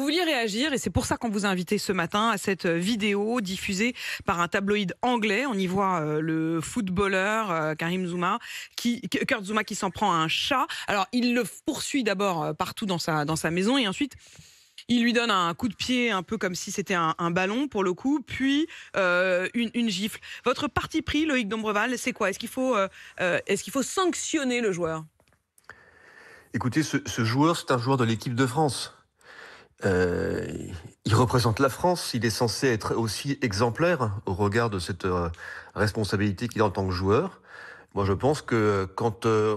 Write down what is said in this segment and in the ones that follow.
Vous vouliez réagir et c'est pour ça qu'on vous a invité ce matin à cette euh, vidéo diffusée par un tabloïd anglais. On y voit euh, le footballeur euh, Karim Zuma qui, Kurt Zuma qui s'en prend à un chat. Alors il le poursuit d'abord partout dans sa, dans sa maison et ensuite il lui donne un coup de pied, un peu comme si c'était un, ballon pour le coup, puis une, gifle. Votre parti pris, Loïc Dombreval, c'est quoi Est-ce qu'il faut, est-ce qu'il faut sanctionner le joueur Écoutez, ce joueur, c'est un joueur de l'équipe de France. Euh, il représente la France, il est censé être aussi exemplaire au regard de cette euh, responsabilité qu'il a en tant que joueur. Moi, je pense que quand euh,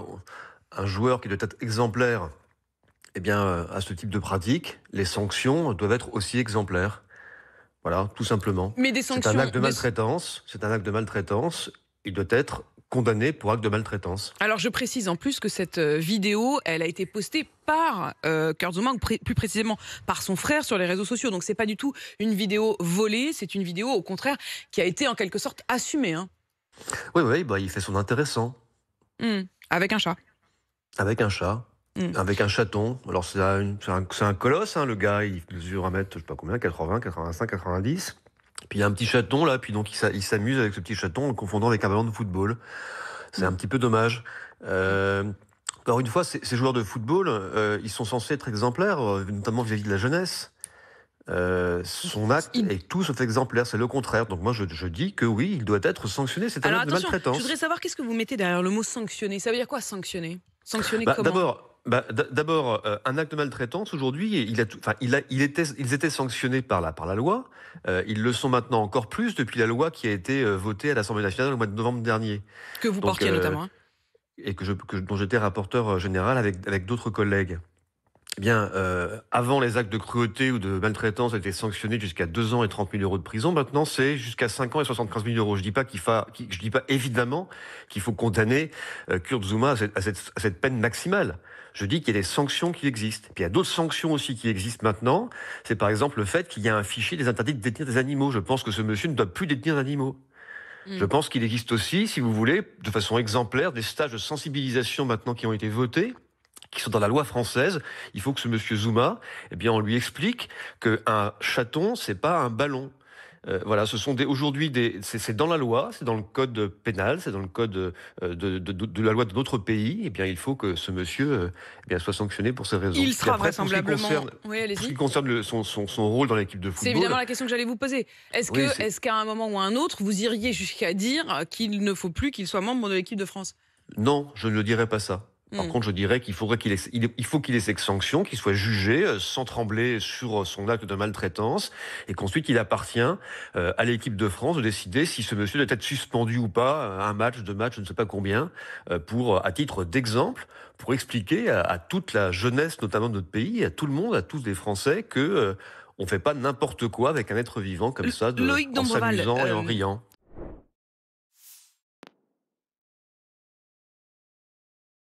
un joueur qui doit être exemplaire eh bien, à ce type de pratique, les sanctions doivent être aussi exemplaires. Voilà, tout simplement. Mais des sanctions. C'est un acte de maltraitance. C'est un acte de maltraitance. Il doit être condamné pour acte de maltraitance. Alors je précise en plus que cette euh, vidéo, elle a été postée par euh, plus précisément par son frère sur les réseaux sociaux. Donc c'est pas du tout une vidéo volée, c'est une vidéo au contraire qui a été en quelque sorte assumée. Hein. Oui, oui, bah, il fait son intéressant. Hmm. Avec un chat. Avec un chat. Hmm. Avec un chaton. Alors, c'est un, colosse, hein, le gars. Il mesure à mètre, je sais pas combien, 80, 85, 90. Puis il y a un petit chaton là, puis donc il s'amuse avec ce petit chaton en le confondant avec un ballon de football. C'est un petit peu dommage. Euh, encore une fois, ces, joueurs de football, euh, ils sont censés être exemplaires, euh, notamment vis-à-vis de la jeunesse. Euh, son acte est tout sauf exemplaire, c'est le contraire. Donc moi je, dis que oui, il doit être sanctionné, c'est un acte de maltraitance. Je voudrais savoir qu'est-ce que vous mettez derrière le mot sanctionner. Ça veut dire quoi sanctionner Sanctionner bah, comment D'abord, bah, d'abord, euh, un acte de maltraitance, aujourd'hui, il il il ils étaient sanctionnés par la, par la loi. Euh, ils le sont maintenant encore plus depuis la loi qui a été euh, votée à l'Assemblée nationale au mois de novembre dernier. Que vous portez portiez notamment. Hein. Et que, dont j'étais rapporteur général avec, avec d'autres collègues eh bien, euh, avant, les actes de cruauté ou de maltraitance étaient sanctionnés jusqu'à 2 ans et 30 000 euros de prison. Maintenant, c'est jusqu'à 5 ans et 75 000 euros. Je dis pas qu'il fa... je dis pas évidemment qu'il faut condamner euh, Kurt Zuma à cette, peine maximale. Je dis qu'il y a des sanctions qui existent. Puis il y a d'autres sanctions aussi qui existent maintenant. C'est par exemple le fait qu'il y a un fichier des interdits de détenir des animaux. Je pense que ce monsieur ne doit plus détenir d'animaux. Hmm. Je pense qu'il existe aussi, si vous voulez, de façon exemplaire, des stages de sensibilisation maintenant qui ont été votés qui sont dans la loi française. Il faut que ce monsieur Zuma, eh bien, on lui explique qu'un chaton, c'est pas un ballon. Euh, voilà, ce sont aujourd'hui des, c'est dans la loi, c'est dans le code pénal, c'est dans le code euh, de, la loi de notre pays. Eh bien, il faut que ce monsieur euh, eh bien, soit sanctionné pour ces raisons. Il sera vraisemblablement. ce qui concerne, ce qui concerne son, rôle dans l'équipe de football. C'est évidemment la question que j'allais vous poser. Est-ce que, qu'à un moment ou à un autre, vous iriez jusqu'à dire qu'il ne faut plus qu'il soit membre de l'équipe de France Non, je ne dirais pas ça. Par hmm. contre, je dirais qu'il faudrait qu'il il faut qu'il ait cette sanctions, qu'il soit jugé euh, sans trembler sur euh, son acte de maltraitance, et qu'ensuite il appartient euh, à l'équipe de France de décider si ce monsieur doit être suspendu ou pas, un match, deux matchs, je ne sais pas combien, pour, à titre d'exemple, pour expliquer à, toute la jeunesse, notamment de notre pays, à tout le monde, à tous les Français, que on fait pas n'importe quoi avec un être vivant comme ça, de, Loïc en s'amusant et en riant.